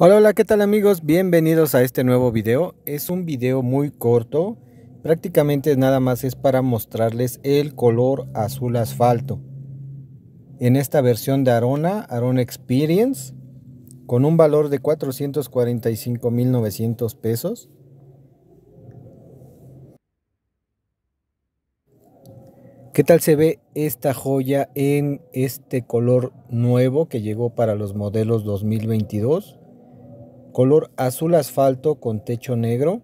Hola, hola, ¿qué tal amigos? Bienvenidos a este nuevo video. Es un video muy corto, prácticamente nada más es para mostrarles el color azul asfalto. En esta versión de Arona, Arona Experience, con un valor de 445.900 pesos. ¿Qué tal se ve esta joya en este color nuevo que llegó para los modelos 2022? color azul asfalto con techo negro.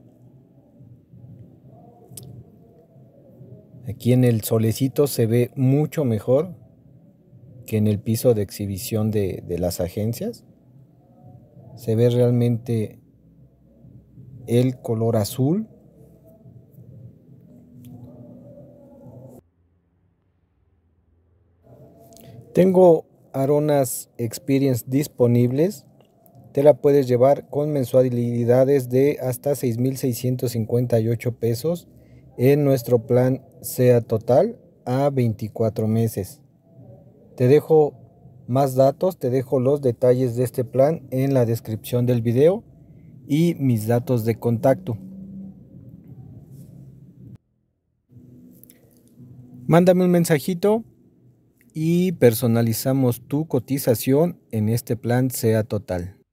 Aquí en el solecito se ve mucho mejor que en el piso de exhibición de, las agencias. Se ve realmente el color azul. Tengo Aronas Experience disponibles te la puedes llevar con mensualidades de hasta 6.658 pesos en nuestro plan SEA total a 24 meses. Te dejo más datos, te dejo los detalles de este plan en la descripción del video y mis datos de contacto. Mándame un mensajito y personalizamos tu cotización en este plan SEA total.